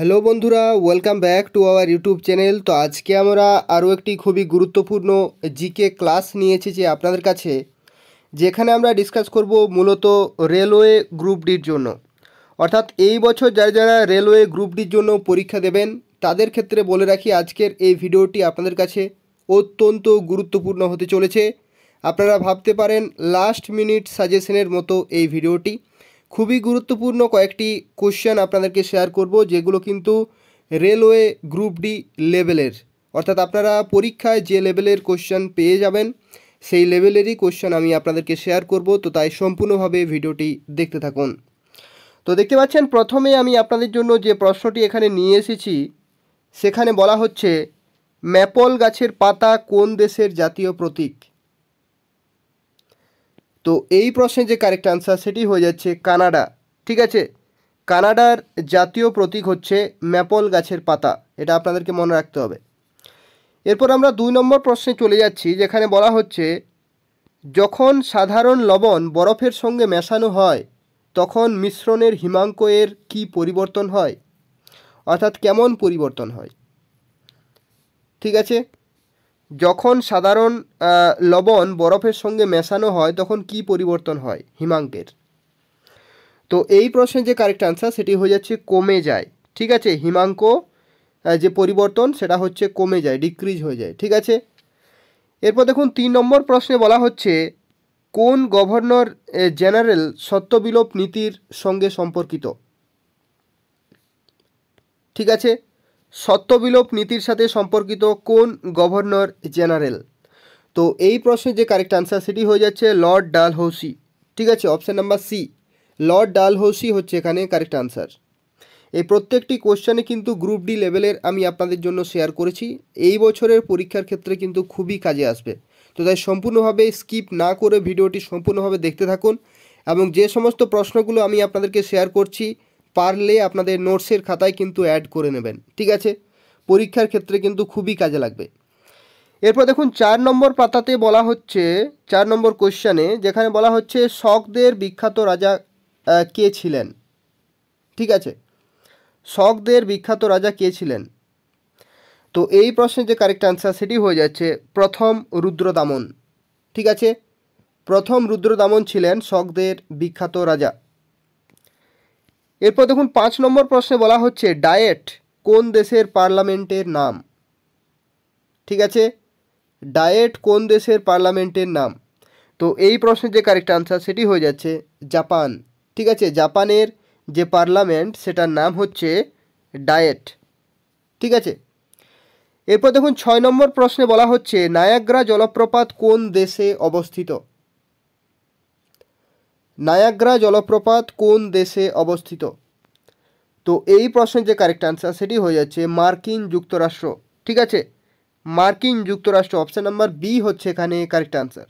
hello বন্ধুরা welcome back to our YouTube channel তো আজকে আমরা আরও একটি খুবই গুরুত্বপূর্ণ জিকে ক্লাস নিয়েছি যে আপনাদের কাছে যেখানে আমরা ডিসকাস করব মূলত রেলওয়ে গ্রুপ ডির জন্য অর্থাৎ এই বছর যারা যারা রেলওয়ে গ্রুপ ডির জন্য পরীক্ষা দেবেন তাদের ক্ষেত্রে বলে রাখি আজকের এই ভিডিওটি আপনাদের কাছে অত্যন্ত গুরুত্বপূর্ণ হতে চলেছে আপনারা ভাবতে পারেন লাস্ট মিনিট সাজেশনের মতো এই ভিডিওটি খুবই গুরুত্বপূর্ণ কয়েকটি কোশ্চেন আপনাদেরকে শেয়ার করব যেগুলো কিন্তু রেলওয়ে গ্রুপ ডি লেভেলের অর্থাৎ আপনারা পরীক্ষায় যে লেভেলের কোশ্চেন পেয়ে যাবেন সেই লেভেলেরই কোশ্চেন আমি আপনাদেরকে শেয়ার করব তো তাই সম্পূর্ণভাবে ভিডিওটি দেখতে থাকুন তো দেখতে পাচ্ছেন প্রথমে আমি আপনাদের জন্য যে প্রশ্নটি এখানে নিয়ে এসেছি সেখানে বলা হচ্ছে ম্যাপল গাছের পাতা কোন দেশের জাতীয় প্রতীক তো এই প্রশ্নের যে কারেক্ট অ্যান্সার সেটি হয়ে যাচ্ছে কানাডা ঠিক আছে কানাডার জাতীয় প্রতীক হচ্ছে ম্যাপল গাছের পাতা এটা আপনাদেরকে মনে রাখতে হবে এরপর আমরা দুই নম্বর প্রশ্নে চলে যাচ্ছি যেখানে বলা হচ্ছে যখন সাধারণ লবণ বরফের সঙ্গে মেশানো হয় তখন মিশ্রণের হিমাঙ্ক এর কী পরিবর্তন হয় অর্থাৎ কেমন পরিবর্তন হয় ঠিক আছে যখন সাধারণ লবণ বরফের সঙ্গে মেশানো হয় তখন কি পরিবর্তন হয় হিমাঙ্কের তো এই প্রশ্নের যে কারেক্ট আনসার সেটি হয়ে যাচ্ছে কমে যায় ঠিক আছে হিমাঙ্ক যে পরিবর্তন সেটা হচ্ছে কমে যায় ডিক্রিজ হয়ে যায় ঠিক আছে এরপর দেখুন তিন নম্বর প্রশ্নে বলা হচ্ছে কোন গভর্নর জেনারেল সত্যবিলোপ নীতির সঙ্গে সম্পর্কিত ঠিক আছে সত্যবিলোপ নীতির সাথে সম্পর্কিত কোন গভর্নর জেনারেল তো এই প্রশ্নের যে কারেক্ট আনসার সেটি হয়ে যাচ্ছে লর্ড ডাল হৌসি ঠিক আছে অপশান নাম্বার সি লর্ড ডাল হৌসি হচ্ছে এখানে কারেক্ট আনসার এই প্রত্যেকটি কোশ্চেনে কিন্তু গ্রুপ ডি লেভেলের আমি আপনাদের জন্য শেয়ার করেছি এই বছরের পরীক্ষার ক্ষেত্রে কিন্তু খুবই কাজে আসবে তো তাই সম্পূর্ণভাবে স্কিপ না করে ভিডিওটি সম্পূর্ণভাবে দেখতে থাকুন এবং যে সমস্ত প্রশ্নগুলো আমি আপনাদেরকে শেয়ার করছি পারলে আপনাদের নোটসের খাতায় কিন্তু অ্যাড করে নেবেন ঠিক আছে পরীক্ষার ক্ষেত্রে কিন্তু খুবই কাজে লাগবে এরপর দেখুন চার নম্বর পাতাতে বলা হচ্ছে চার নম্বর কোশ্চানে যেখানে বলা হচ্ছে শকদের বিখ্যাত রাজা কে ছিলেন ঠিক আছে শকদের বিখ্যাত রাজা কে ছিলেন তো এই প্রশ্নের যে কারেক্ট আনসার সেটি হয়ে যাচ্ছে প্রথম রুদ্রদামন ঠিক আছে প্রথম রুদ্রদামন ছিলেন শকদের বিখ্যাত রাজা এরপর দেখুন পাঁচ নম্বর প্রশ্নে বলা হচ্ছে ডায়েট কোন দেশের পার্লামেন্টের নাম ঠিক আছে ডায়েট কোন দেশের পার্লামেন্টের নাম তো এই প্রশ্নের যে কারেক্ট আনসার সেটি হয়ে যাচ্ছে জাপান ঠিক আছে জাপানের যে পার্লামেন্ট সেটার নাম হচ্ছে ডায়েট ঠিক আছে এরপর দেখুন ছয় নম্বর প্রশ্নে বলা হচ্ছে নায়াগ্রা জলপ্রপাত কোন দেশে অবস্থিত নায়াগ্রা জলপ্রপাত কোন দেশে অবস্থিত তো এই প্রশ্নের যে কারেক্ট অ্যান্সার সেটি হয়ে যাচ্ছে মার্কিন যুক্তরাষ্ট্র ঠিক আছে মার্কিন যুক্তরাষ্ট্র অপশান নাম্বার বি হচ্ছে এখানে কারেক্ট অ্যান্সার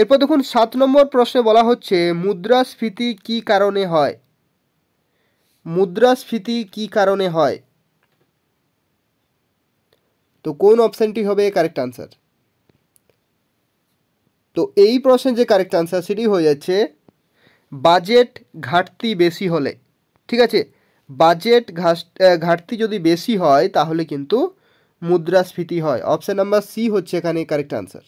এরপর দেখুন সাত নম্বর প্রশ্নে বলা হচ্ছে মুদ্রাস্ফীতি কি কারণে হয় মুদ্রাস্ফীতি কি কারণে হয় তো কোন অপশানটি হবে কারেক্ট অ্যান্সার তো এই প্রশ্নের যে কারেক্ট আনসার সেটি হয়ে যাচ্ছে বাজেট ঘাটতি বেশি হলে ঠিক আছে বাজেট ঘাটতি যদি বেশি হয় তাহলে কিন্তু মুদ্রাস্ফীতি হয় অপশান নাম্বার সি হচ্ছে এখানে কারেক্ট আনসার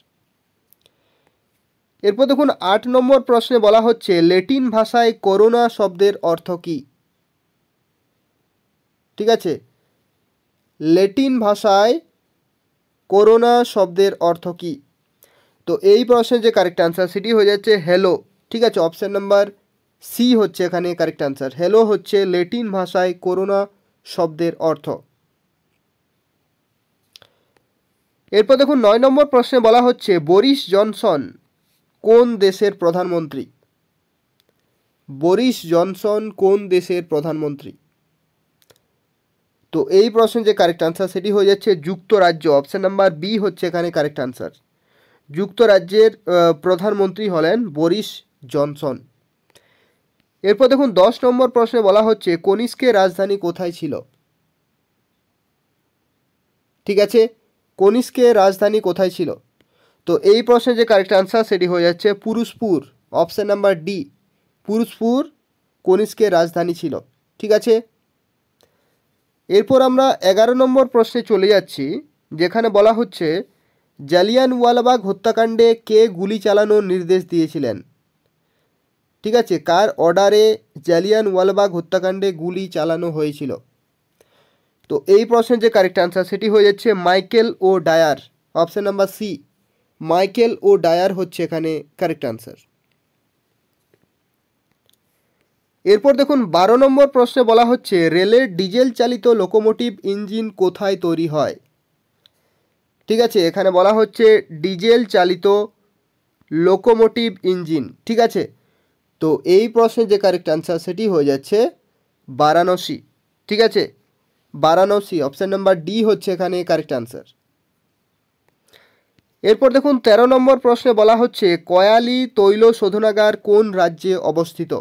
এরপর দেখুন আট নম্বর প্রশ্নে বলা হচ্ছে লেটিন ভাষায় করোনা শব্দের অর্থ কী ঠিক আছে লেটিন ভাষায় করোনা শব্দের অর্থ কী তো এই প্রশ্নের যে কারেক্ট আনসার সেটি হয়ে যাচ্ছে হ্যালো ঠিক আছে অপশান নাম্বার সি হচ্ছে এখানে কারেক্ট অ্যান্সার হ্যালো হচ্ছে লেটিন ভাষায় করোনা শব্দের অর্থ এরপর দেখুন নয় নম্বর প্রশ্নে বলা হচ্ছে বরিস জনসন কোন দেশের প্রধানমন্ত্রী বরিস জনসন কোন দেশের প্রধানমন্ত্রী তো এই প্রশ্নের যে কারেক্ট অ্যান্সার সেটি হয়ে যাচ্ছে যুক্তরাজ্য অপশান নাম্বার বি হচ্ছে এখানে কারেক্ট অ্যান্সার যুক্তরাজ্যের প্রধানমন্ত্রী হলেন বরিস জনসন এরপর দেখুন দশ নম্বর প্রশ্নে বলা হচ্ছে কনিষ্কের রাজধানী কোথায় ছিল ঠিক আছে কনিষ্কের রাজধানী কোথায় ছিল তো এই প্রশ্নে যে কারেক্ট আনসার সেটি হয়ে যাচ্ছে Purushpur option number D Purushpur কনিষ্কের রাজধানী ছিল ঠিক আছে এরপর আমরা এগারো নম্বর প্রশ্নে চলে যাচ্ছি যেখানে বলা হচ্ছে জালিয়ানওয়ালাবাগ হত্যাকাণ্ডে কে গুলি চালানোর নির্দেশ দিয়েছিলেন ঠিক আছে কার অর্ডারে জালিয়ানওয়ালাবাগ হত্যাকাণ্ডে গুলি চালানো হয়েছিল তো এই প্রশ্নের যে কারেক্ট আনসার সেটি হয়ে যাচ্ছে Michael O'Dwyer option number C Michael O'Dwyer হচ্ছে এখানে কারেক্ট আনসার এরপর দেখুন বারো নম্বর প্রশ্নে বলা হচ্ছে রেলের ডিজেল চালিত লোকোমোটিভ ইঞ্জিন কোথায় তৈরি হয় ঠিক আছে এখানে বলা হচ্ছে ডিজেল চালিত লোকোমোটিভ ইঞ্জিন ঠিক আছে তো এই প্রশ্নের যে কারেক্ট অ্যান্সার সেটি হয়ে যাচ্ছে বারাণসী ঠিক আছে বারাণসী অপশান নাম্বার ডি হচ্ছে এখানে কারেক্ট অ্যান্সার এরপর দেখুন ১৩ নম্বর প্রশ্নে বলা হচ্ছে কয়ালি তৈল শোধনাগার কোন রাজ্যে অবস্থিত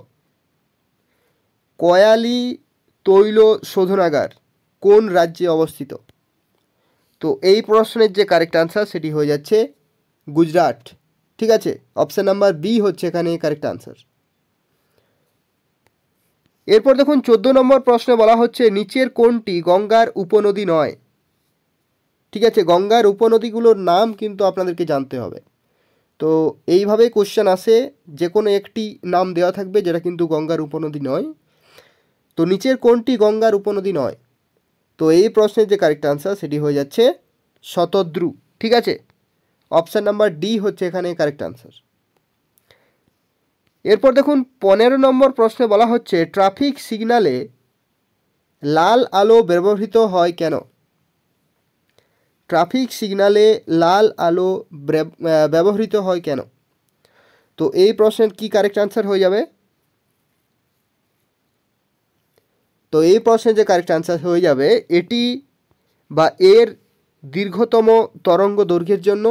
কয়ালি তৈল শোধনাগার কোন রাজ্যে অবস্থিত তো এই প্রশ্নের যে কারেক্ট আনসার সেটি হয়ে যাচ্ছে গুজরাট ঠিক আছে অপশান নাম্বার বি হচ্ছে এখানে কারেক্ট আনসার এরপর দেখুন চোদ্দ নম্বর প্রশ্নে বলা হচ্ছে নিচের কোনটি গঙ্গার উপনদী নয় ঠিক আছে গঙ্গার উপনদীগুলোর নাম কিন্তু আপনাদেরকে জানতে হবে তো এইভাবে কোশ্চেন আসে যে কোনো একটি নাম দেওয়া থাকবে যেটা কিন্তু গঙ্গার উপনদী নয় তো নিচের কোনটি গঙ্গার উপনদী নয় তো এই প্রশ্নের যে কারেক্ট আনসার সেটি হয়ে যাচ্ছে শতদ্রু ঠিক আছে অপশান নাম্বার ডি হচ্ছে এখানে কারেক্ট আনসার এরপর দেখুন পনেরো নম্বর প্রশ্নে বলা হচ্ছে ট্রাফিক সিগনালে লাল আলো ব্যবহৃত হয় কেন ট্রাফিক সিগনালে লাল আলো ব্যবহৃত হয় কেন তো এই প্রশ্নের কি কারেক্ট আনসার হয়ে যাবে তো এই প্রশ্নের যে কারেক্ট অ্যান্সার হয়ে যাবে এটি বা এর দীর্ঘতম তরঙ্গ দৈর্ঘ্যের জন্য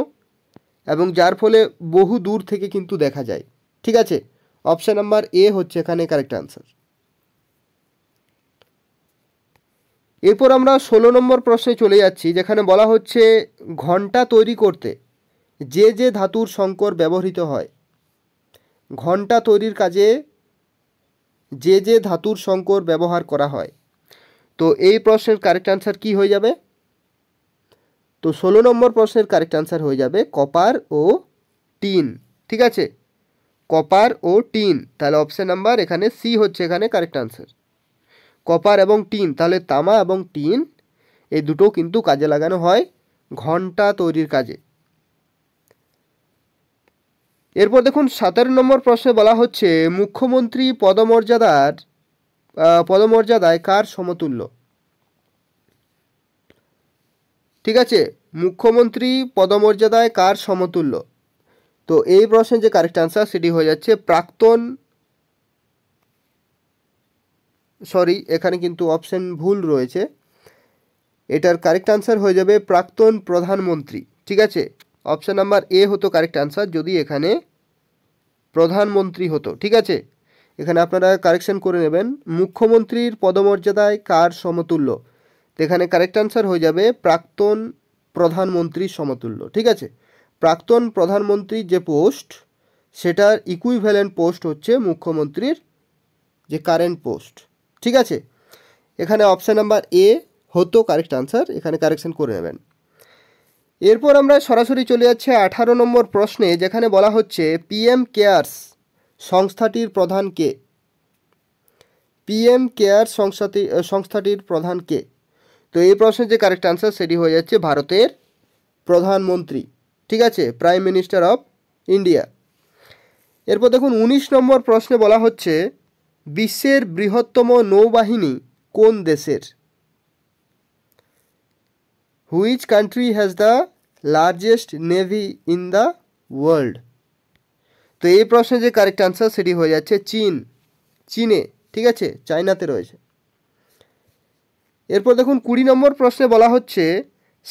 এবং যার ফলে বহু দূর থেকে কিন্তু দেখা যায় ঠিক আছে অপশান নাম্বার এ হচ্ছে এখানে কারেক্ট অ্যান্সার এরপর আমরা ষোলো নম্বর প্রশ্নে চলে যাচ্ছি যেখানে বলা হচ্ছে ঘন্টা তৈরি করতে যে যে ধাতুর সংকর ব্যবহৃত হয় ঘন্টা তৈরির কাজে যে যে ধাতুর সংকর ব্যবহার করা হয় তো এই প্রশ্নের কারেক্ট আনসার কি হয়ে যাবে তো ষোলো নম্বর প্রশ্নের কারেক্ট আনসার হয়ে যাবে কপার ও টিন ঠিক আছে কপার ও টিন তাহলে অপশান নাম্বার এখানে সি হচ্ছে এখানে কারেক্ট আনসার কপার এবং টিন তাহলে তামা এবং টিন এই দুটো কিন্তু কাজে লাগানো হয় ঘন্টা তৈরির কাজে এরপর দেখুন সাতেরো নম্বর প্রশ্নে বলা হচ্ছে মুখ্যমন্ত্রী পদমর্যাদার পদমর্যাদায় কার সমতুল্য ঠিক আছে মুখ্যমন্ত্রী পদমর্যাদায় কার সমতুল্য তো এই প্রশ্নের যে কারেক্ট আনসার সেটি হয়ে যাচ্ছে প্রাক্তন সরি এখানে কিন্তু অপশন ভুল রয়েছে এটার কারেক্ট আনসার হয়ে যাবে প্রাক্তন প্রধানমন্ত্রী ঠিক আছে অপশান নাম্বার এ হতো কারেক্ট অ্যান্সার যদি এখানে প্রধানমন্ত্রী হতো ঠিক আছে এখানে আপনারা কারেকশন করে নেবেন মুখ্যমন্ত্রীর পদমর্যাদায় কার সমতুল্য তো এখানে কারেক্ট অ্যান্সার হয়ে যাবে প্রাক্তন প্রধানমন্ত্রীর সমতুল্য ঠিক আছে প্রাক্তন প্রধানমন্ত্রীর যে পোস্ট সেটার ইকুইভ্যালেন্ট পোস্ট হচ্ছে মুখ্যমন্ত্রীর যে কারেন্ট পোস্ট ঠিক আছে এখানে অপশান নাম্বার এ হতো কারেক্ট অ্যান্সার এখানে কারেকশন করে নেবেন এরপর আমরা সরাসরি চলে যাচ্ছি আঠারো নম্বর প্রশ্নে যেখানে বলা হচ্ছে পিএম কেয়ার্স সংস্থাটির প্রধান কে পিএম কেয়ার সংস্থাটি সংস্থাটির প্রধান কে তো এই প্রশ্নের যে কারেক্ট আনসার সেটি হয়ে যাচ্ছে ভারতের প্রধানমন্ত্রী ঠিক আছে প্রাইম মিনিস্টার অফ ইন্ডিয়া এরপর দেখুন ১৯ নম্বর প্রশ্নে বলা হচ্ছে বিশ্বের বৃহত্তম নৌবাহিনী কোন দেশের which country has the largest navy in the world তো এই প্রশ্নের যে কারেক্ট আনসার সেটি হয়ে যাচ্ছে চীন চীনে ঠিক আছে চায়নাতে রয়েছে এরপর দেখুন কুড়ি নম্বর প্রশ্নে বলা হচ্ছে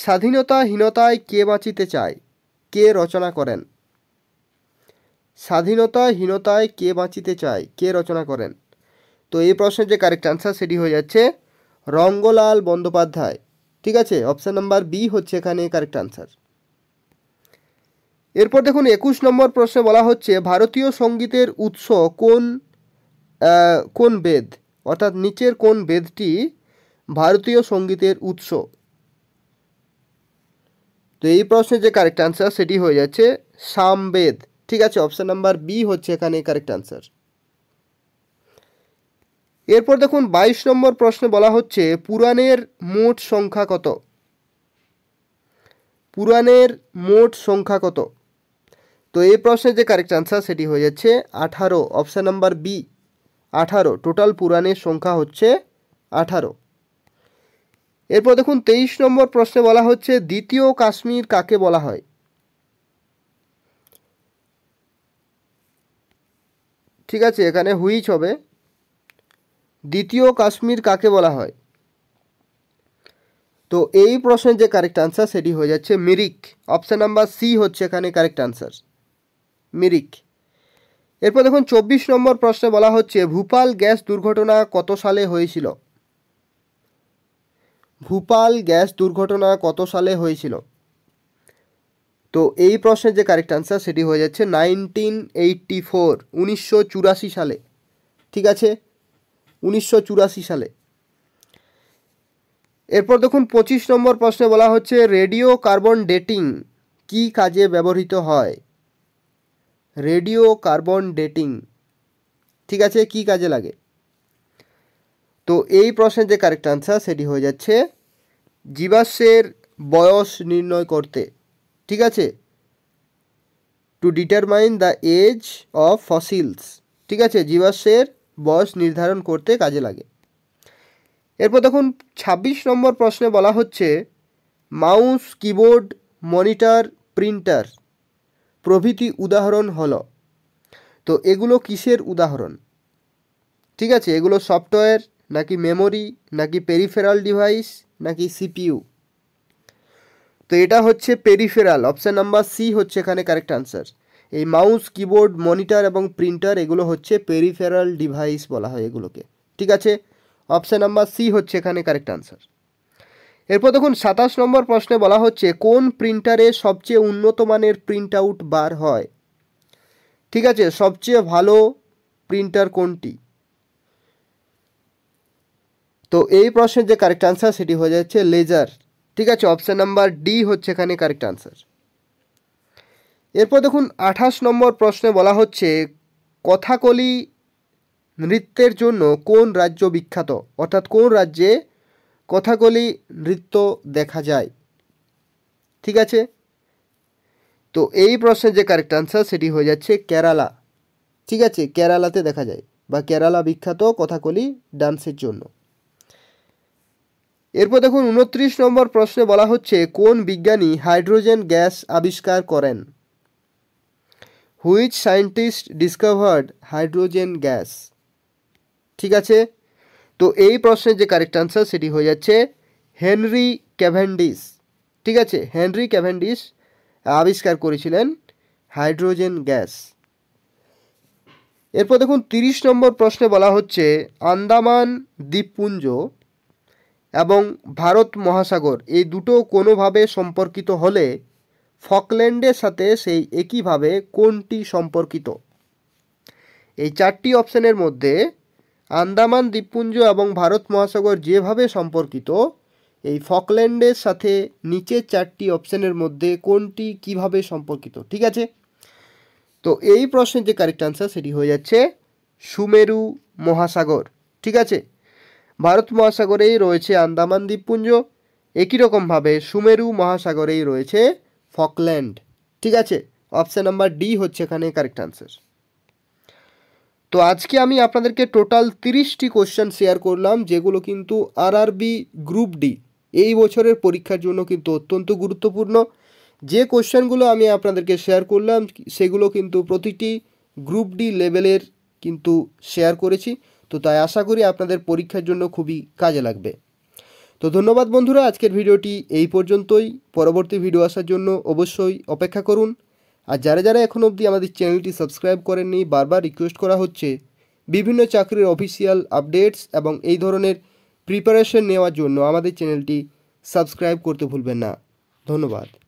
স্বাধীনতাহীনতায় কে বাঁচিতে চায় কে রচনা করেন স্বাধীনতাহীনতায় কে বাঁচিতে চায় কে রচনা করেন তো এই প্রশ্নের যে কারেক্ট আনসার সেটি হয়ে যাচ্ছে রঙ্গলাল বন্দ্যোপাধ্যায় ঠিক আছে অপশান নাম্বার বি হচ্ছে এখানে কারেক্ট আনসার এরপর দেখুন একুশ নম্বর প্রশ্নে বলা হচ্ছে ভারতীয় সঙ্গীতের উৎস কোন কোন বেদ অর্থাৎ নিচের কোন বেদটি ভারতীয় সঙ্গীতের উৎস তো এই প্রশ্নের যে কারেক্ট আনসার সেটি হয়ে যাচ্ছে সামবেদ ঠিক আছে অপশান নাম্বার বি হচ্ছে এখানে কারেক্ট আনসার এরপর দেখুন ২২ নম্বর প্রশ্নে বলা হচ্ছে পুরাণের মোট সংখ্যা কত পুরাণের মোট সংখ্যা কত তো এই প্রশ্নের যে কারেক্ট আনসার সেটি হয়ে যাচ্ছে আঠারো অপশান নাম্বার বি আঠারো টোটাল পুরাণের সংখ্যা হচ্ছে আঠারো এরপর দেখুন তেইশ নম্বর প্রশ্নে বলা হচ্ছে দ্বিতীয় কাশ্মীর কাকে বলা হয় ঠিক আছে এখানে হুইচ হবে দ্বিতীয় কাশ্মীর কাকে বলা হয় তো এই প্রশ্নের যে কারেক্ট আনসার সেটি হয়ে যাচ্ছে মিরিক অপশান নাম্বার সি হচ্ছে এখানে কারেক্ট আনসার মিরিক এরপর দেখুন চব্বিশ নম্বর প্রশ্নে বলা হচ্ছে ভূপাল গ্যাস দুর্ঘটনা কত সালে হয়েছিল ভূপাল গ্যাস দুর্ঘটনা কত সালে হয়েছিল তো এই প্রশ্নের যে কারেক্ট আনসার সেটি হয়ে যাচ্ছে নাইনটিন এইটটি ফোর উনিশশো চুরাশি সালে ঠিক আছে উনিশশো সালে এরপর দেখুন পঁচিশ নম্বর প্রশ্নে বলা হচ্ছে রেডিও কার্বন ডেটিং কি কাজে ব্যবহৃত হয় রেডিও কার্বন ডেটিং ঠিক আছে কি কাজে লাগে তো এই প্রশ্নের যে কারেক্ট আনসার সেটি হয়ে যাচ্ছে জীবাশ্মের বয়স নির্ণয় করতে ঠিক আছে to determine the age of fossils ঠিক আছে জীবাশ্মের বয়স নির্ধারণ করতে কাজে লাগে এরপর দেখুন ২৬ নম্বর প্রশ্নে বলা হচ্ছে মাউস কিবোর্ড মনিটর প্রিন্টার প্রভৃতি উদাহরণ হলো তো এগুলো কিসের উদাহরণ ঠিক আছে এগুলো সফটওয়্যার নাকি মেমোরি নাকি পেরিফেরাল ডিভাইস নাকি সিপিইউ তো এটা হচ্ছে পেরিফেরাল অপশান নাম্বার সি হচ্ছে এখানে কারেক্ট আনসার এই মাউস কিবোর্ড মনিটর এবং প্রিন্টার এগুলো হচ্ছে পেরিফেরাল ডিভাইস বলা হয় এগুলোকে ঠিক আছে অপশান নাম্বার সি হচ্ছে এখানে কারেক্ট আনসার এরপর দেখুন সাতাশ নম্বর প্রশ্নে বলা হচ্ছে কোন প্রিন্টারে সবচেয়ে উন্নত মানের প্রিন্ট আউট বার হয় ঠিক আছে সবচেয়ে ভালো প্রিন্টার কোনটি তো এই প্রশ্নের যে কারেক্ট আনসার সেটি হয়ে যাচ্ছে লেজার ঠিক আছে অপশান নাম্বার ডি হচ্ছে এখানে কারেক্ট আনসার এরপর দেখুন আঠাশ নম্বর প্রশ্নে বলা হচ্ছে কথাকলি নৃত্যের জন্য কোন রাজ্য বিখ্যাত অর্থাৎ কোন রাজ্যে কথাকলি নৃত্য দেখা যায় ঠিক আছে তো এই প্রশ্নের যে কারেক্ট আনসার সেটি হয়ে যাচ্ছে কেরালা ঠিক আছে কেরালাতে দেখা যায় বা কেরালা বিখ্যাত কথাকলি ডান্সের জন্য এরপর দেখুন উনত্রিশ নম্বর প্রশ্নে বলা হচ্ছে কোন বিজ্ঞানী হাইড্রোজেন গ্যাস আবিষ্কার করেন which scientist discovered hydrogen gas ঠিক আছে তো এই প্রশ্নের যে কারেক্ট আনসার সেটি হয়ে যাচ্ছে হেনরি ক্যাভেন্ডিস ঠিক আছে হেনরি ক্যাভেন্ডিস আবিষ্কার করেছিলেন হাইড্রোজেন গ্যাস এরপর দেখুন তিরিশ নম্বর প্রশ্নে বলা হচ্ছে আন্দামান দ্বীপপুঞ্জ এবং ভারত মহাসাগর এই দুটো কোনোভাবে সম্পর্কিত হলে ফকল্যান্ডের সাথে সেই একইভাবে কোনটি সম্পর্কিত এই চারটি অপশানের মধ্যে আন্দামান দ্বীপপুঞ্জ এবং ভারত মহাসাগর যেভাবে সম্পর্কিত এই ফকল্যান্ডের সাথে নিচের চারটি অপশানের মধ্যে কোনটি কিভাবে সম্পর্কিত ঠিক আছে তো এই প্রশ্নের যে কারেক্ট আনসার সেটি হয়ে যাচ্ছে সুমেরু মহাসাগর ঠিক আছে ভারত মহাসাগরেই রয়েছে আন্দামান দ্বীপপুঞ্জ একই রকমভাবে সুমেরু মহাসাগরেই রয়েছে ফকল্যান্ড ঠিক আছে অপশান নাম্বার ডি হচ্ছে এখানে কারেক্ট আনসার তো আজকে আমি আপনাদেরকে টোটাল তিরিশটি কোশ্চেন শেয়ার করলাম যেগুলো কিন্তু আরআরবি গ্রুপ ডি এই বছরের পরীক্ষার জন্য কিন্তু অত্যন্ত গুরুত্বপূর্ণ যে কোশ্চেনগুলো আমি আপনাদেরকে শেয়ার করলাম সেগুলো কিন্তু প্রতিটি গ্রুপ ডি লেভেলের কিন্তু শেয়ার করেছি তো তাই আশা করি আপনাদের পরীক্ষার জন্য খুবই কাজে লাগবে তো ধন্যবাদ বন্ধুরা আজকের ভিডিওটি এই পর্যন্তই পরবর্তী ভিডিও আসার জন্য অবশ্যই অপেক্ষা করুন আর যারা যারা এখন অবধি আমাদের চ্যানেলটি সাবস্ক্রাইব করেননি বারবার রিকোয়েস্ট করা হচ্ছে বিভিন্ন চাকরির অফিসিয়াল আপডেটস এবং এই ধরনের প্রিপারেশন নেওয়ার জন্য আমাদের চ্যানেলটি সাবস্ক্রাইব করতে ভুলবেন না ধন্যবাদ